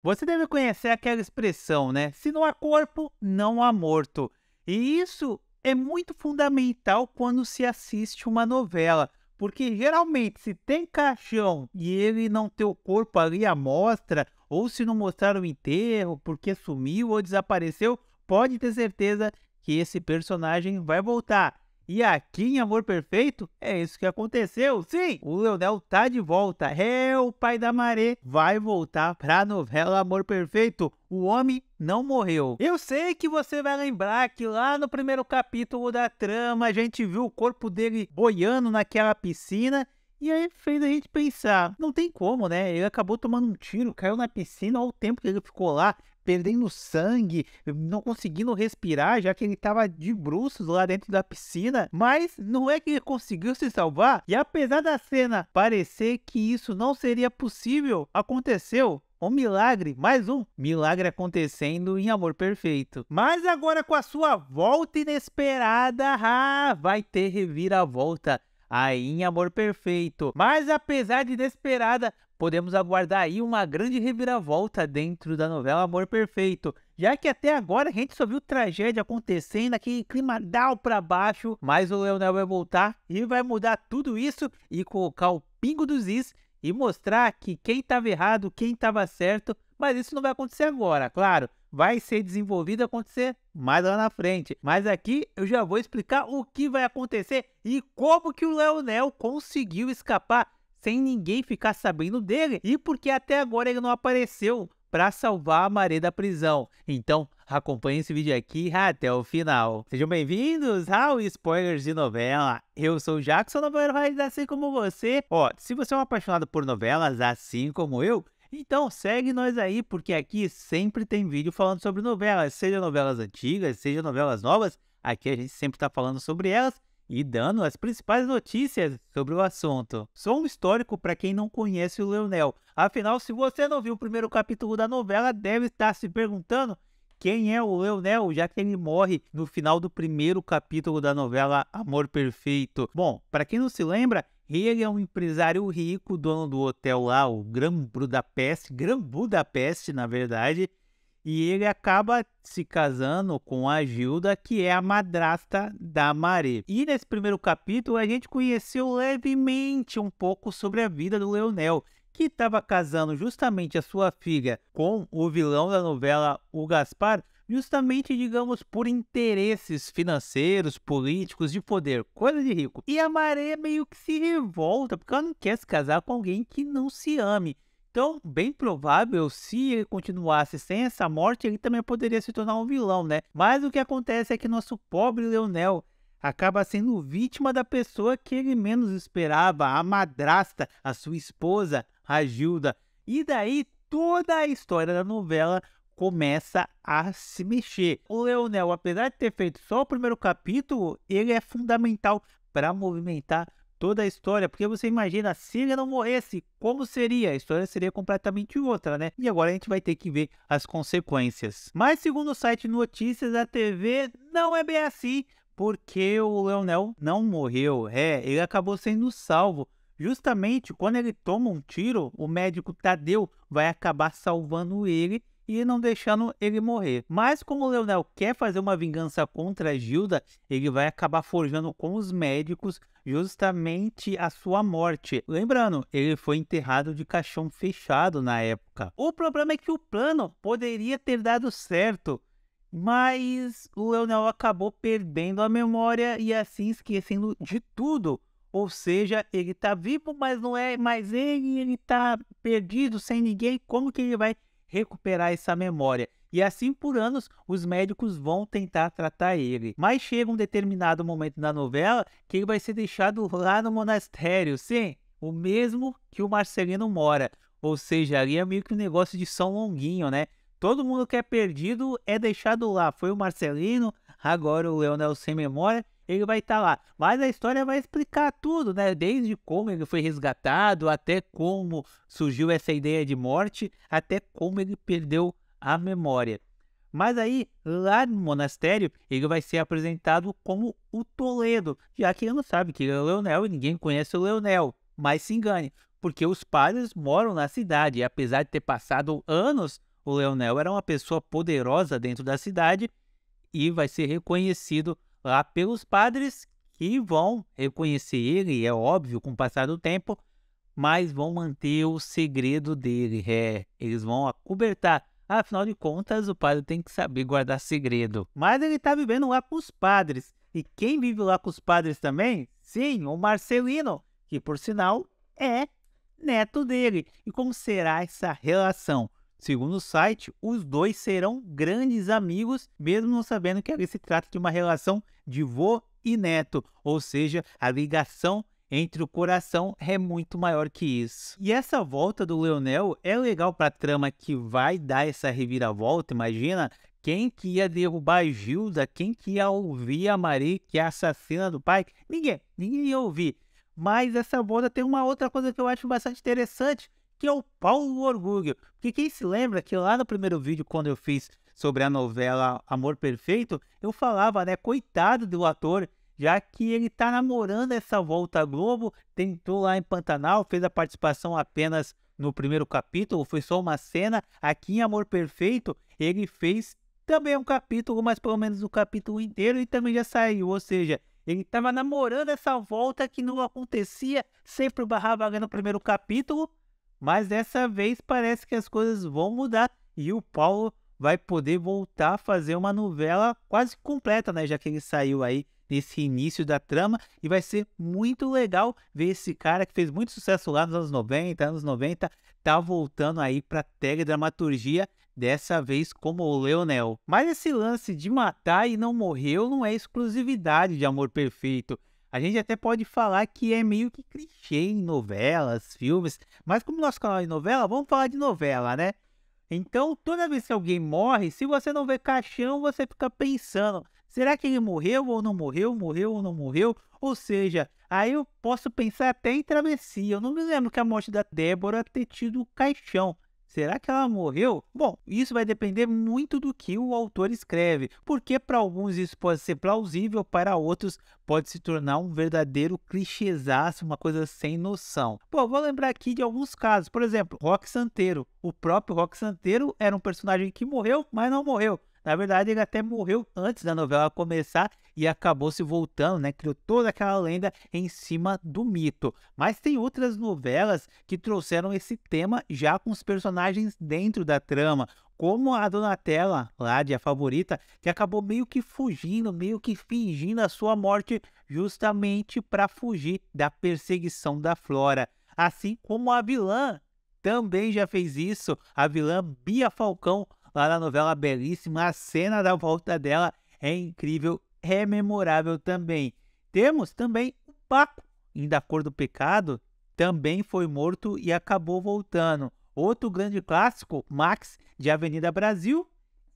Você deve conhecer aquela expressão, né? Se não há corpo, não há morto. E isso é muito fundamental quando se assiste uma novela, porque geralmente se tem caixão e ele não tem o corpo ali à mostra, ou se não mostrar o enterro porque sumiu ou desapareceu, pode ter certeza que esse personagem vai voltar. E aqui em Amor Perfeito, é isso que aconteceu. Sim, o Leonel tá de volta. É o pai da Maré. Vai voltar pra novela Amor Perfeito. O homem não morreu. Eu sei que você vai lembrar que lá no primeiro capítulo da trama a gente viu o corpo dele boiando naquela piscina e aí fez a gente pensar, não tem como, né? Ele acabou tomando um tiro, caiu na piscina, olha o tempo que ele ficou lá perdendo sangue, não conseguindo respirar, já que ele estava de bruços lá dentro da piscina. Mas não é que ele conseguiu se salvar, e apesar da cena parecer que isso não seria possível, aconteceu. Um milagre, mais um milagre acontecendo em Amor Perfeito. Mas agora com a sua volta inesperada, ah, vai ter reviravolta aí em Amor Perfeito. Mas apesar de inesperada, podemos aguardar aí uma grande reviravolta dentro da novela Amor Perfeito, já que até agora a gente só viu tragédia acontecendo, aquele clima down para baixo, mas o Leonel vai voltar e vai mudar tudo isso e colocar o pingo dos is e mostrar que quem estava errado, quem estava certo, mas isso não vai acontecer agora, claro, vai ser desenvolvido acontecer mais lá na frente. Mas aqui eu já vou explicar o que vai acontecer e como que o Leonel conseguiu escapar sem ninguém ficar sabendo dele e porque até agora ele não apareceu para salvar a Maria da prisão. Então, acompanhe esse vídeo aqui até o final. Sejam bem-vindos ao Spoilers de Novela. Eu sou o Jackson, Novela, assim como você. Ó, se você é um apaixonado por novelas assim como eu, então segue nós aí, porque aqui sempre tem vídeo falando sobre novelas, seja novelas antigas, seja novelas novas, aqui a gente sempre está falando sobre elas e dando as principais notícias sobre o assunto. Só um histórico para quem não conhece o Leonel. Afinal, se você não viu o primeiro capítulo da novela, deve estar se perguntando quem é o Leonel, já que ele morre no final do primeiro capítulo da novela Amor Perfeito. Bom, para quem não se lembra, ele é um empresário rico, dono do hotel lá, o Gran Budapeste, Gran Budapeste, na verdade, e ele acaba se casando com a Gilda, que é a madrasta da Maré. E nesse primeiro capítulo a gente conheceu levemente um pouco sobre a vida do Leonel que estava casando justamente a sua filha com o vilão da novela, o Gaspar, justamente, digamos, por interesses financeiros, políticos, de poder, coisa de rico. E a Maré meio que se revolta, porque ela não quer se casar com alguém que não se ame. Então, bem provável, se ele continuasse sem essa morte, ele também poderia se tornar um vilão, né? Mas o que acontece é que nosso pobre Leonel acaba sendo vítima da pessoa que ele menos esperava, a madrasta, a sua esposa, Ragilda. E daí toda a história da novela começa a se mexer. O Leonel, apesar de ter feito só o primeiro capítulo, ele é fundamental para movimentar toda a história, porque você imagina se ele não morresse, como seria? A história seria completamente outra, né? E agora a gente vai ter que ver as consequências. Mas segundo o site Notícias da TV, não é bem assim, porque o Leonel não morreu. É, ele acabou sendo salvo Justamente quando ele toma um tiro, o médico Tadeu vai acabar salvando ele e não deixando ele morrer. Mas como o Leonel quer fazer uma vingança contra a Gilda, ele vai acabar forjando com os médicos justamente a sua morte. Lembrando, ele foi enterrado de caixão fechado na época. O problema é que o plano poderia ter dado certo, mas o Leonel acabou perdendo a memória e assim esquecendo de tudo. Ou seja, ele está vivo, mas não é mais ele, ele está perdido, sem ninguém. Como que ele vai recuperar essa memória? E assim por anos os médicos vão tentar tratar ele. Mas chega um determinado momento da novela que ele vai ser deixado lá no monastério, sim, o mesmo que o Marcelino mora. Ou seja, ali é meio que um negócio de São Longuinho, né? Todo mundo que é perdido é deixado lá. Foi o Marcelino, agora o Leonel sem memória ele vai estar tá lá. Mas a história vai explicar tudo, né? Desde como ele foi resgatado, até como surgiu essa ideia de morte, até como ele perdeu a memória. Mas aí, lá no monastério, ele vai ser apresentado como o Toledo, já que ele não sabe que ele é o Leonel e ninguém conhece o Leonel. Mas se engane, porque os padres moram na cidade e apesar de ter passado anos, o Leonel era uma pessoa poderosa dentro da cidade e vai ser reconhecido lá pelos padres que vão reconhecer ele, é óbvio, com o passar do tempo, mas vão manter o segredo dele. É, eles vão acobertar. Afinal de contas, o padre tem que saber guardar segredo. Mas ele está vivendo lá com os padres. E quem vive lá com os padres também? Sim, o Marcelino, que por sinal é neto dele. E como será essa relação? Segundo o site, os dois serão grandes amigos, mesmo não sabendo que ali se trata de uma relação de vô e neto, ou seja, a ligação entre o coração é muito maior que isso. E essa volta do Leonel é legal para a trama que vai dar essa reviravolta, imagina quem que ia derrubar a Gilda, quem que ia ouvir a Marie, que é a assassina do pai, ninguém, ninguém ia ouvir. Mas essa volta tem uma outra coisa que eu acho bastante interessante, que é o Paulo Orgulho. Porque quem se lembra que lá no primeiro vídeo, quando eu fiz sobre a novela Amor Perfeito, eu falava, né, coitado do ator, já que ele tá namorando essa volta à Globo, tentou lá em Pantanal, fez a participação apenas no primeiro capítulo, foi só uma cena. Aqui em Amor Perfeito, ele fez também um capítulo, mas pelo menos o um capítulo inteiro e também já saiu, ou seja, ele estava namorando essa volta que não acontecia, sempre barrava no primeiro capítulo, mas dessa vez parece que as coisas vão mudar e o Paulo vai poder voltar a fazer uma novela quase completa, né? Já que ele saiu aí nesse início da trama e vai ser muito legal ver esse cara que fez muito sucesso lá nos anos 90, anos 90, tá voltando aí para teledramaturgia dessa vez como o Leonel. Mas esse lance de matar e não morreu não é exclusividade de Amor Perfeito. A gente até pode falar que é meio que clichê em novelas, filmes, mas como nosso canal é de novela, vamos falar de novela, né? Então, toda vez que alguém morre, se você não vê caixão, você fica pensando: será que ele morreu ou não morreu? Morreu ou não morreu? Ou seja, aí eu posso pensar até em travessia. Eu não me lembro que a morte da Débora ter tido caixão. Será que ela morreu? Bom, isso vai depender muito do que o autor escreve, porque para alguns isso pode ser plausível, para outros pode se tornar um verdadeiro clichêzaço, uma coisa sem noção. Bom, vou lembrar aqui de alguns casos. Por exemplo, Rock Santeiro. O próprio Rock Santeiro era um personagem que morreu, mas não morreu. Na verdade, ele até morreu antes da novela começar e acabou se voltando, né? Criou toda aquela lenda em cima do mito. Mas tem outras novelas que trouxeram esse tema já com os personagens dentro da trama como a Donatella, lá de A Favorita, que acabou meio que fugindo, meio que fingindo a sua morte justamente para fugir da perseguição da Flora. Assim como a vilã também já fez isso, a vilã Bia Falcão, lá na novela belíssima. A cena da volta dela é incrível, é memorável também. Temos também o Paco, em Da Cor do Pecado, também foi morto e acabou voltando. Outro grande clássico, Max, de Avenida Brasil.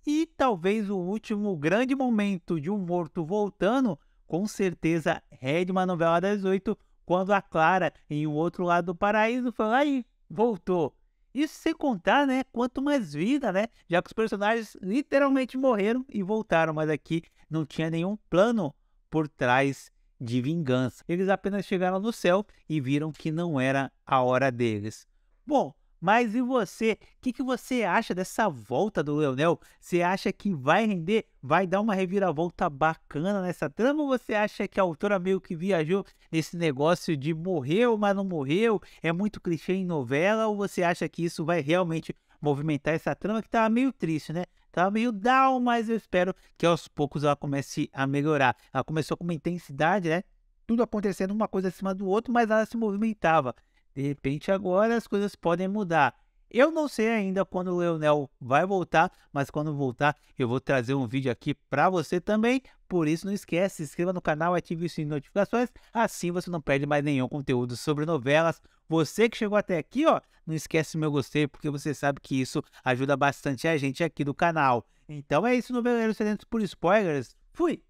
E talvez o último grande momento de um morto voltando, com certeza, é de uma novela das oito, quando a Clara, em O Outro Lado do Paraíso, fala aí, voltou. Isso sem contar, né? Quanto mais vida, né? Já que os personagens literalmente morreram e voltaram, mas aqui não tinha nenhum plano por trás de vingança. Eles apenas chegaram no céu e viram que não era a hora deles. Bom, mas e você? O que, que você acha dessa volta do Leonel? Você acha que vai render? Vai dar uma reviravolta bacana nessa trama? Ou você acha que a autora meio que viajou nesse negócio de morreu, mas não morreu? É muito clichê em novela? Ou você acha que isso vai realmente movimentar essa trama que tava tá meio triste, né? Tá meio down, mas eu espero que aos poucos ela comece a melhorar. Ela começou com uma intensidade, né? Tudo acontecendo uma coisa acima do outro, mas ela se movimentava. De repente agora as coisas podem mudar. Eu não sei ainda quando o Leonel vai voltar, mas quando voltar eu vou trazer um vídeo aqui para você também. Por isso não esquece, se inscreva no canal, ative o sininho de notificações, assim você não perde mais nenhum conteúdo sobre novelas. Você que chegou até aqui, ó, não esquece o meu gostei, porque você sabe que isso ajuda bastante a gente aqui do canal. Então é isso, noveleiro sedentos por spoilers. Fui!